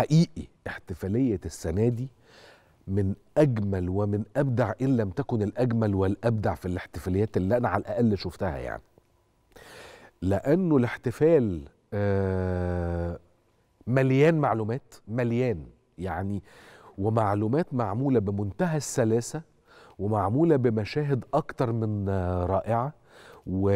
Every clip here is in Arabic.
حقيقي احتفاليه السنه دي من اجمل ومن ابدع ان لم تكن الاجمل والابدع في الاحتفاليات اللي انا على الاقل شفتها يعني لانه الاحتفال آه، مليان معلومات مليان يعني ومعلومات معموله بمنتهى السلاسه ومعموله بمشاهد اكتر من رائعه و...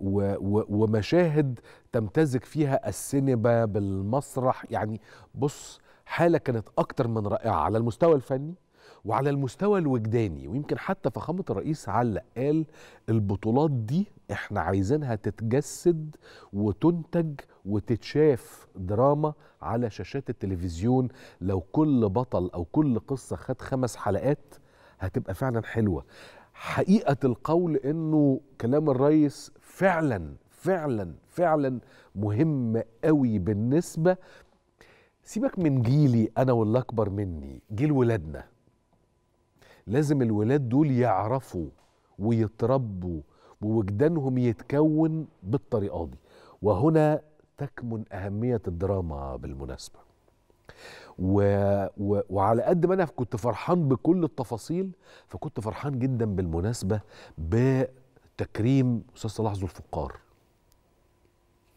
و... و... ومشاهد تمتزج فيها السينما بالمسرح يعني بص حالة كانت أكتر من رائعة على المستوى الفني وعلى المستوى الوجداني ويمكن حتى فخامة الرئيس علق قال البطولات دي احنا عايزينها تتجسد وتنتج وتتشاف دراما على شاشات التلفزيون لو كل بطل أو كل قصة خد خمس حلقات هتبقى فعلا حلوة حقيقه القول انه كلام الرئيس فعلا فعلا فعلا مهم قوي بالنسبه سيبك من جيلي انا واللي اكبر مني جيل ولادنا لازم الولاد دول يعرفوا ويتربوا ووجدانهم يتكون بالطريقه دي وهنا تكمن اهميه الدراما بالمناسبه و... و... وعلى قد ما انا كنت فرحان بكل التفاصيل فكنت فرحان جدا بالمناسبه بتكريم استاذ صلاح ذو الفقار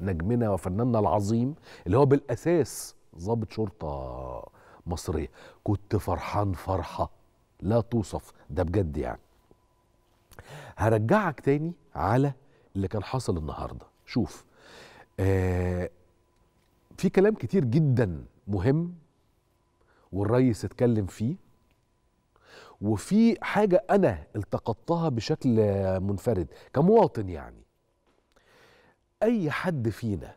نجمنا وفناننا العظيم اللي هو بالاساس ضابط شرطه مصريه كنت فرحان فرحه لا توصف ده بجد يعني هرجعك تاني على اللي كان حصل النهارده شوف آه في كلام كتير جدا مهم والريس اتكلم فيه وفي حاجة أنا التقطتها بشكل منفرد كمواطن يعني أي حد فينا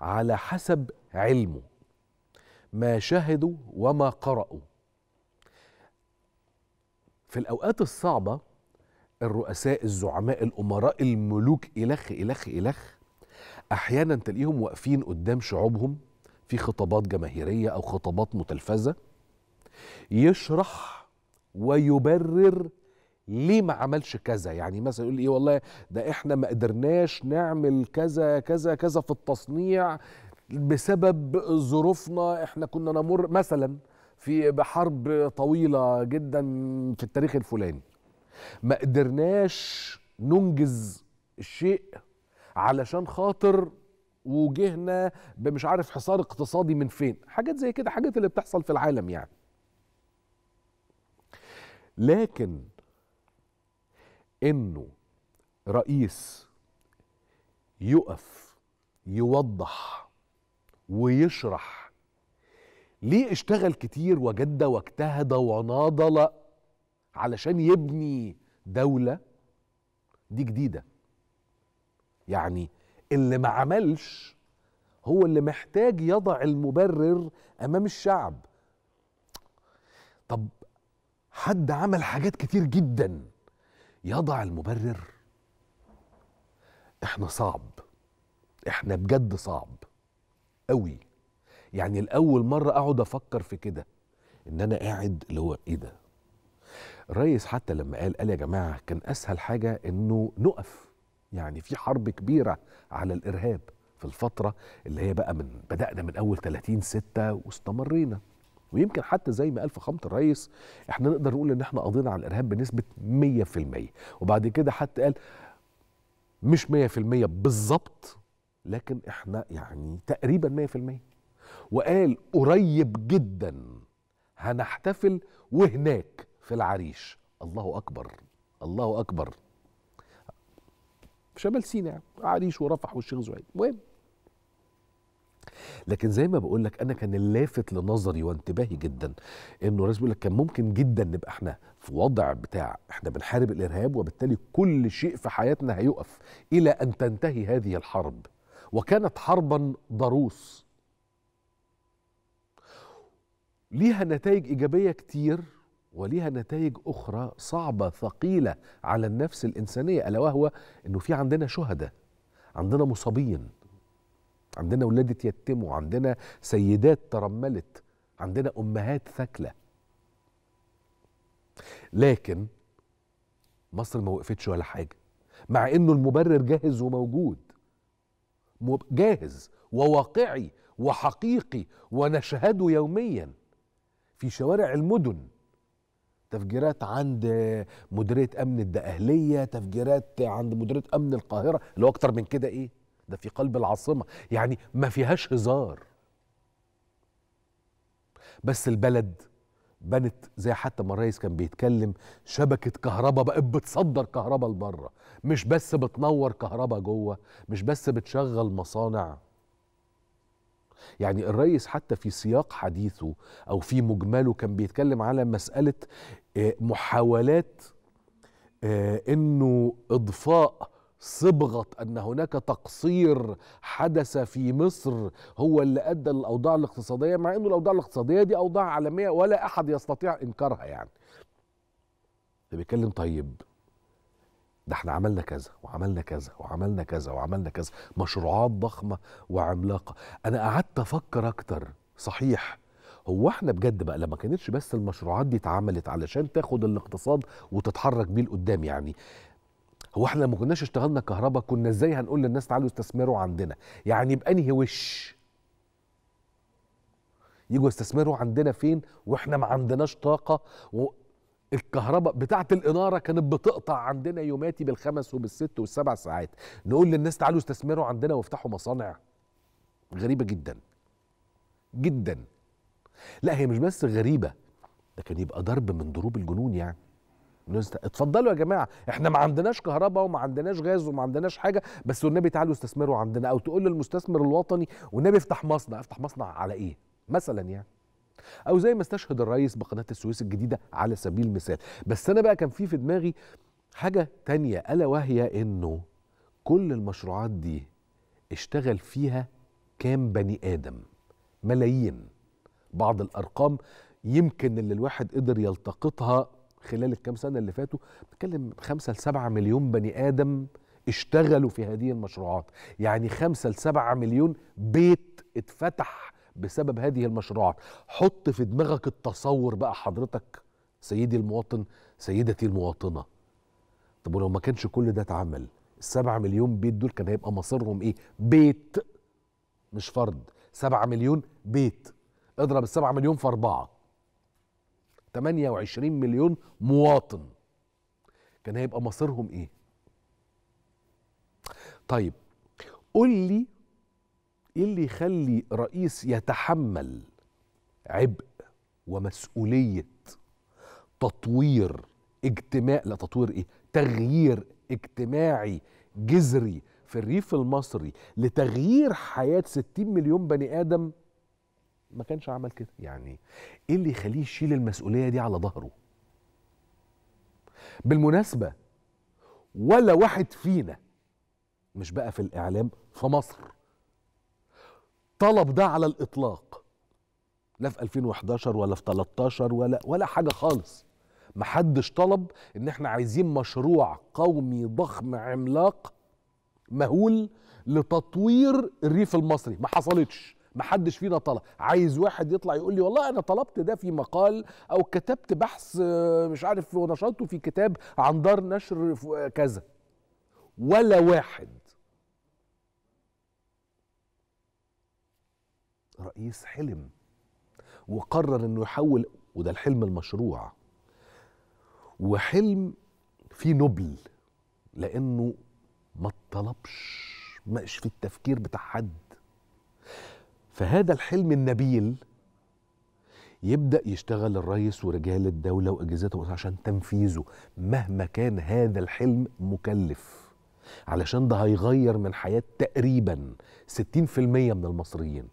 على حسب علمه ما شهدوا وما قرأوا في الأوقات الصعبة الرؤساء الزعماء الأمراء الملوك إلخ إلخ إلخ أحيانا تلاقيهم واقفين قدام شعوبهم في خطابات جماهيريه او خطابات متلفزه يشرح ويبرر ليه ما عملش كذا يعني مثلا يقول ايه والله ده احنا ما قدرناش نعمل كذا كذا كذا في التصنيع بسبب ظروفنا احنا كنا نمر مثلا في بحرب طويله جدا في التاريخ الفلاني ما قدرناش ننجز الشيء علشان خاطر وجهنا بمش عارف حصار اقتصادي من فين حاجات زي كده حاجات اللي بتحصل في العالم يعني لكن انه رئيس يقف يوضح ويشرح ليه اشتغل كتير وجد واجتهد وناضل علشان يبني دولة دي جديدة يعني اللي ما عملش هو اللي محتاج يضع المبرر امام الشعب طب حد عمل حاجات كتير جدا يضع المبرر احنا صعب احنا بجد صعب قوي يعني الاول مره اقعد افكر في كده ان انا قاعد اللي هو ايه ده الريس حتى لما قال قال يا جماعه كان اسهل حاجه انه نقف يعني في حرب كبيرة على الإرهاب في الفترة اللي هي بقى من بدأنا من أول 30 ستة واستمرينا ويمكن حتى زي ما قال فخامة الرئيس احنا نقدر نقول ان احنا قضينا على الإرهاب بنسبة 100% وبعد كده حتى قال مش 100% بالظبط لكن احنا يعني تقريبا 100% وقال قريب جدا هنحتفل وهناك في العريش الله أكبر الله أكبر في شمال سيناء عريش ورفح والشيخ زهير المهم لكن زي ما بقول لك انا كان اللافت لنظري وانتباهي جدا انه الرئيس بيقول لك كان ممكن جدا نبقى احنا في وضع بتاع احنا بنحارب الارهاب وبالتالي كل شيء في حياتنا هيقف الى ان تنتهي هذه الحرب وكانت حربا ضروس ليها نتائج ايجابيه كتير وليها نتائج أخرى صعبة ثقيلة على النفس الإنسانية ألا وهو أنه في عندنا شهداء عندنا مصابين عندنا ولادة يتموا عندنا سيدات ترملت عندنا أمهات ثكلة لكن مصر ما وقفتش ولا حاجة مع أنه المبرر جاهز وموجود جاهز وواقعي وحقيقي ونشهده يوميا في شوارع المدن تفجيرات عند مديريه امن الدقهليه تفجيرات عند مديريه امن القاهره اللي هو اكتر من كده ايه ده في قلب العاصمه يعني ما فيهاش هزار بس البلد بنت زي حتى ما الريس كان بيتكلم شبكة كهرباء بقت بتصدر كهرباء لبره مش بس بتنور كهرباء جوه مش بس بتشغل مصانع يعني الريس حتى في سياق حديثه او في مجمله كان بيتكلم على مساله آه، محاولات آه، انه اضفاء صبغه ان هناك تقصير حدث في مصر هو اللي ادى للاوضاع الاقتصاديه مع انه الاوضاع الاقتصاديه دي اوضاع عالميه ولا احد يستطيع انكارها يعني بيتكلم طيب ده احنا عملنا كذا وعملنا كذا وعملنا كذا وعملنا كذا مشروعات ضخمه وعملاقه انا قعدت افكر اكتر صحيح هو احنا بجد بقى لما كانتش بس المشروعات دي اتعملت علشان تاخد الاقتصاد وتتحرك بيه لقدام يعني هو احنا لما كناش اشتغلنا كهرباء كنا ازاي هنقول للناس تعالوا استثمروا عندنا يعني بانهي وش يجوا يستثمروا عندنا فين واحنا ما عندناش طاقه و... الكهرباء بتاعه الاناره كانت بتقطع عندنا يوماتي بالخمس وبالست والسبع ساعات نقول للناس تعالوا استثمروا عندنا وافتحوا مصانع غريبه جدا جدا لا هي مش بس غريبه ده كان يبقى ضرب من ضروب الجنون يعني اتفضلوا يا جماعه احنا ما عندناش كهرباء وما عندناش غاز وما عندناش حاجه بس والنبي تعالوا استثمروا عندنا او تقول للمستثمر الوطني والنبي افتح مصنع افتح مصنع على ايه مثلا يعني او زي ما استشهد الرئيس بقناه السويس الجديده على سبيل المثال بس انا بقى كان في في دماغي حاجه تانية الا وهي انه كل المشروعات دي اشتغل فيها كام بني ادم ملايين بعض الارقام يمكن اللي الواحد قدر يلتقطها خلال الكام سنه اللي فاتوا بنتكلم 5 ل 7 مليون بني ادم اشتغلوا في هذه المشروعات يعني 5 ل 7 مليون بيت اتفتح بسبب هذه المشروعات حط في دماغك التصور بقى حضرتك سيدي المواطن سيدتي المواطنه طب ولو ما كانش كل ده اتعمل السبعة مليون بيت دول كان هيبقى مصيرهم ايه بيت مش فرد سبعة مليون بيت اضرب السبعة مليون في أربعة 28 مليون مواطن كان هيبقى مصيرهم ايه طيب قول لي ايه اللي يخلي رئيس يتحمل عبء ومسؤوليه تطوير اجتماع لا تطوير ايه تغيير اجتماعي جذري في الريف المصري لتغيير حياه 60 مليون بني ادم ما كانش عمل كده يعني ايه اللي يخليه يشيل المسؤوليه دي على ظهره بالمناسبه ولا واحد فينا مش بقى في الاعلام في مصر طلب ده على الاطلاق لا في 2011 ولا في 13 ولا ولا حاجه خالص محدش طلب ان احنا عايزين مشروع قومي ضخم عملاق مهول لتطوير الريف المصري ما حصلتش ما حدش فينا طلب عايز واحد يطلع يقول لي والله انا طلبت ده في مقال او كتبت بحث آه، مش عارف ونشرته في كتاب عن دار نشر كذا ولا واحد رئيس حلم وقرر انه يحول وده الحلم المشروع وحلم فيه نبل لانه ما اتطلبش مش في التفكير بتاع حد فهذا الحلم النبيل يبدا يشتغل الرئيس ورجال الدوله واجهزته عشان تنفيذه مهما كان هذا الحلم مكلف علشان ده هيغير من حياه تقريبا 60% من المصريين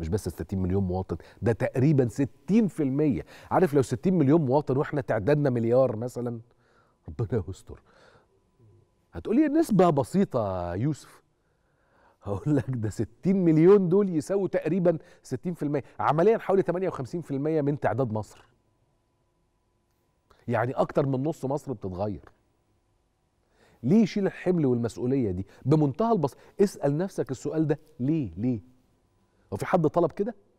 مش بس 60 مليون مواطن ده تقريبا 60% عارف لو 60 مليون مواطن واحنا تعدادنا مليار مثلا ربنا يستر هتقولي نسبة بسيطة يوسف هقول لك ده 60 مليون دول يساووا تقريبا 60% عمليا حوالي 58% من تعداد مصر يعني اكتر من نص مصر بتتغير ليه يشيل الحمل والمسؤوليه دي بمنتهى البساطه اسال نفسك السؤال ده ليه ليه لو في حد طلب كده